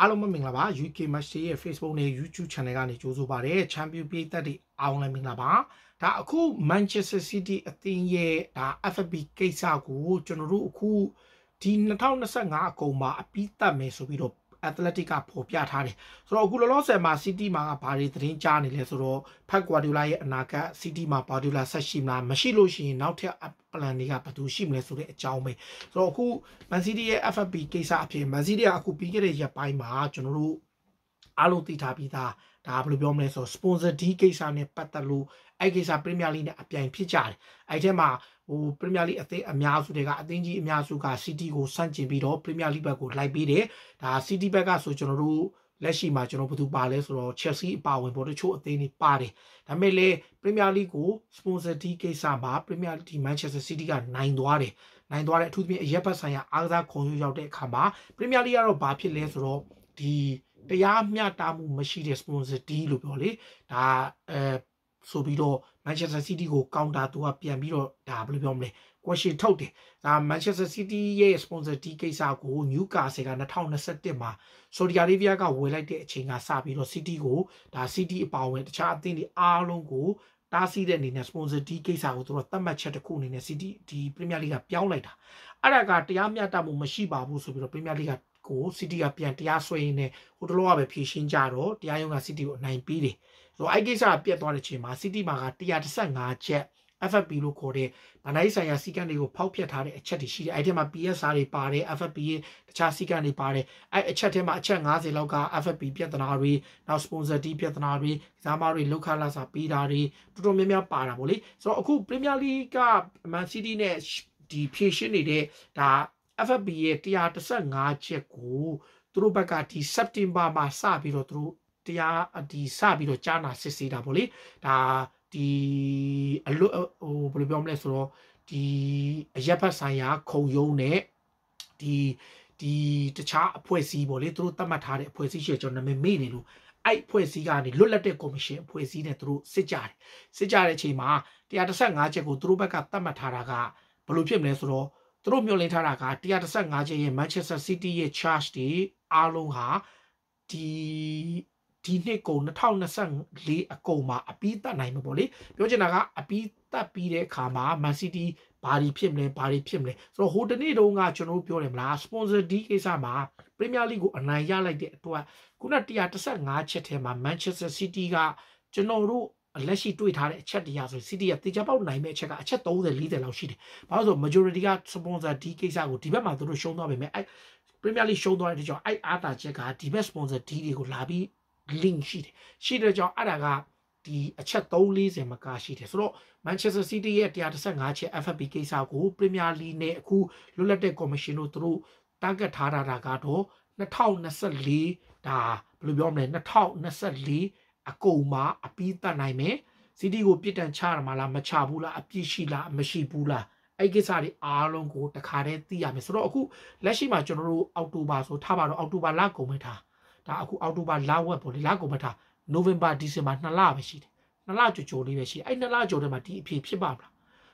အားလုံးမင်္ဂလာပါ UK Match ရဲ့ Facebook နဲ့ YouTube Channel ကနေကြိုဆိုပါရစေ။ Champion Play တက်တဲ့အောင်လည်းမင်္ဂလာပါ။ဒါအခု Manchester City အသင်းရဲ့ဒါ FFP ကိစ္စကိုကျွန်တော်တို့အခုဒီ2025အကုန်မှာအပြီးသတ်မယ်ဆိုပြီးတော့ Athletic ကပေါ်ပြထားတယ်ဆိုတော့အခုလောလောဆယ်မှာ City မှာဘာတွေသတင်းကြားနေလဲဆိုတော့ Pep Guardiola ရဲ့အနာဂတ် City မှာ Guardiola ဆက်ရှိမလားမရှိလို့ရှိရင်နောက်ထပ် plan တွေကဘယ်သူရှိမလဲဆိုတဲ့အကြောင်းပဲဆိုတော့အခု Man City ရဲ့ FFP ကိစ္စအဖြစ် Man City ကအခုပြီးခဲ့တဲ့ရက်ပိုင်းမှာကျွန်တော်တို့အားလုံးသိထားပြီးသားဒါဘယ်လိုပြောမလဲဆိုတော့ sponsor D ကိစ္စနဲ့ပတ်သက်လို့အဲ့ကိစ္စ Premier League နဲ့အပြိုင်ဖြစ်ကြတယ်အဲ့ထဲမှာဟိုပရီးမီယာလိအသင်းအများစုတွေကအသင်းကြီးအများစုက City ကိုဆန့်ကျင်ပြီးတော့ပရီးမီယာလိဘက်ကိုလိုက်ပေးတယ်ဒါ City ဘက်ကဆိုကျွန်တော်တို့လက်ရှိမှာကျွန်တော်ဘယ်သူပါလဲဆိုတော့ Chelsea အပါဝင်ပေါ်တချို့အသင်းတွေပါတယ်ဒါပေမဲ့လည်း Premier League ကို sponsor တီးကိစ္စမှာ Premier League Manchester City ကနိုင်သွားတယ်နိုင်သွားတဲ့အထူးသဖြင့်အရက်ဘတ်ဆိုင်ရာအားကစားခုံရုံးရောက်တဲ့အခါမှာ Premier League ကတော့ဘာဖြစ်လဲဆိုတော့ဒီတရားမျှတမှု မရှိတဲ့ sponsor တီးလို့ပြောလေဒါအဲဆိုပြီးတော့ Manchester City ကို counter သူကပြန်ပြီးတော့ဒါဘယ်လိုပြောမလဲ question ထုတ်တယ်ဒါ Manchester City ရဲ့ sponsor ဒီကိစ္စကို Newcastle က2021မှာ Saudi Arabia ကဝယ်လိုက်တဲ့အချိန်ကစပြီးတော့ City ကိုဒါ City အပါအဝင်တခြားအသင်းတွေအားလုံးကိုတားဆီးတဲ့အနေနဲ့ sponsor ဒီကိစ္စကိုသူတို့သတ်မှတ်ချက်တစ်ခုအနေနဲ့ City ဒီ Premier League ကပြောင်းလိုက်တာအဲ့ဒါကတရားမျှတမှုမရှိပါဘူးဆိုပြီးတော့ Premier League ကကို City ကပြန်တရားစွဲရင်းနဲ့ဟိုတလောကပဲဖြေရှင်းကြတော့တရားရုံးက City ကိုအနိုင်ပေးတယ်။ဆိုတော့အဲ့ကိစ္စကပြတ်သွားတဲ့ချိန်မှာ City မှာက115ချက် FFP လို့ခေါ်တဲ့ဗန်ဒိုင်းဆိုင်ရာစီကံတွေကိုဖောက်ဖျက်ထားတဲ့အချက်တွေရှိတယ်။အဲဒီထဲမှာ PSR တွေပါတယ် FFP ရဲ့တခြားစီကံတွေပါတယ်။အဲအချက်ထဲမှာအချက်90လောက်က FFP ပြဿနာတွေနောက် sponsor တီးပြဿနာတွေကစားမတွေလောက်ခလာစာပေးတာတွေတော်တော်များများပါတာပေါ့လေ။ဆိုတော့အခု Premier League က Man City နဲ့ဒီဖြည့်ရှင်းနေတဲ့ဒါ FFP ရဲ့115ချက်ကိုသူတို့ဘက်ကဒီ September မှာစပြီးတော့သူတို့တရားဒီစပြီးတော့ကြားနာစစ်ဆေးတာပေါ့လေဒါဒီအလွတ်ဟိုဘယ်လိုပြောမလဲဆိုတော့ဒီအရက်ဖတ်ဆိုင်ရာခုံရုံးနဲ့ဒီဒီတခြားအဖွဲ့အစည်းပေါ့လေသူတို့သတ်မှတ်ထားတဲ့အဖွဲ့အစည်းရှိကျွန်တော်နာမည်မေ့နေလို့အဲ့ဖွဲ့စည်းကနေလွတ်လပ်တဲ့ကော်မရှင်ဖွဲ့စည်းနဲ့သူတို့စစ်ကြတယ်စစ်ကြတဲ့အချိန်မှာ135ချက်ကိုသူတို့ဘက်ကသတ်မှတ်ထားတာကဘယ်လိုဖြစ်မလဲဆိုတော့သူတို့မျှော်လင့်ထားတာက135ချက်ရဲ့ Manchester City ရဲ့ charge တွေအားလုံးဟာဒီဒီနှစ်ကုန်2024အကုန်မှာအပြီးတတ်နိုင်မှာပေါ့လေပြောချင်တာကအပြီးတတ်ပြီးတဲ့အခါမှာ Man City ဘာတွေဖြစ်မလဲဘာတွေဖြစ်မလဲဆိုတော့ဟိုတနေ့တုန်းကကျွန်တော်တို့ပြောတယ်မလား sponsor ဒီကိစ္စမှာ Premier League ကိုအနိုင်ရလိုက်တဲ့အတွက်ခုန135ချက်ထဲမှာ Manchester City ကကျွန်တော်တို့လက်ရှိတွေ့ထားတဲ့အချက်တရားဆို City ကတေချာပေါက်နိုင်မဲ့အချက်ကအချက်30 40လောက်ရှိတယ်။ဘာလို့ဆို majority က sponsor ဒီကိစ္စကိုဒီဘက်မှာသူတို့ရှုံးသွားပေမဲ့အဲ Premier League ရှုံးသွားတဲ့အတွက်ကြောင့်အဲအာသာချက်ကဒီဘက် sponsor ဒီတွေကိုလာပြီး link ရှိတယ်ရှိတဲ့ကြောင့်အဲ့ဒါကဒီအချက်340မကရှိတယ်ဆိုတော့ Manchester City ရဲ့135ချက် FFP ကိစ္စကို Premier League နဲ့အခုလွတ်လပ်တဲ့ commission တို့သူတို့ target ထားတာကတော့2024ဒါဘယ်လိုပြောမလဲ2024အကုန်မှာအပြီးတတ်နိုင်မယ်စီတီကိုပြစ်ဒဏ်ချရမှာလားမချဘူးလားအပြစ်ရှိလားမရှိဘူးလားအဲ့ကိစ္စတွေအားလုံးကိုတခါတည်းသိရမယ်ဆိုတော့အခုလက်ရှိမှာကျွန်တော်တို့အောက်တိုဘာဆိုထားပါတော့အောက်တိုဘာလကုန်ပဲထားဒါအခုအောက်တိုဘာလဝက်ပေါ့လေလကုန်မထားနိုဝင်ဘာဒီဇင်ဘာ2လပဲရှိတယ်2လကျော်ကျော်လေးပဲရှိအဲ့2လကျော်ထဲမှာဒီအဖြစ်ဖြစ်ပါမလား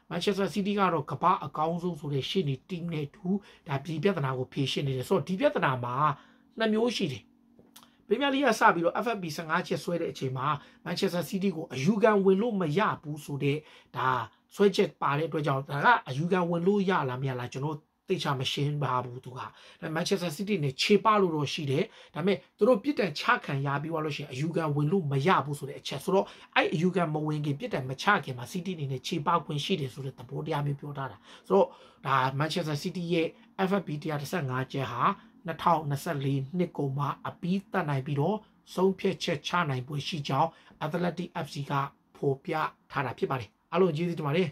မန်ချက်စတာစီးတီးကတော့ကမ္ဘာအကောင်းဆုံးဆိုတဲ့ရှေ့နေ team နဲ့တူဒါဒီပြဿနာကိုဖြေရှင်းနေတယ်ဆိုတော့ဒီပြဿနာမှာနှစ်မျိုးရှိတယ်ပရီးမီးယားလိဂ်ကစပြီးတော့ FFP 15ချက်ဆွဲတဲ့အချိန်မှာမန်ချက်စတာစီးတီးကိုအယူခံဝင်လို့မရဘူးဆိုတဲ့ဒါဆွဲချက်ပါတဲ့အတွက်ကြောင့်ဒါကအယူခံဝင်လို့ရလားမရလားကျွန်တော်တိတ်ချမရှင်းပါဘူးသူကဒါ Manchester City နဲ့ခြေပလို့တော့ရှိတယ်ဒါပေမဲ့သူတို့ပြစ်ဒဏ်ချခံရပြီးွားလို့ရှိရင်အယူခံဝင်လို့မရဘူးဆိုတဲ့အချက်ဆိုတော့အဲ့အယူခံမဝင်ခင်ပြစ်ဒဏ်မချခင်မှာ City အနေနဲ့ခြေပခွင့်ရှိတယ်ဆိုတဲ့သဘောတရားမျိုးပြောထားတာဆိုတော့ဒါ Manchester City ရဲ့ FFP 135ကျက်ဟာ2024နှစ်ကုန်မှာအပြီးတတ်နိုင်ပြီးတော့ဆုံးဖြတ်ချက်ချနိုင်ပွဲရှိကြောင်း Athletic FC ကဖော်ပြထားတာဖြစ်ပါတယ်အားလုံးကျေးဇူးတင်ပါတယ်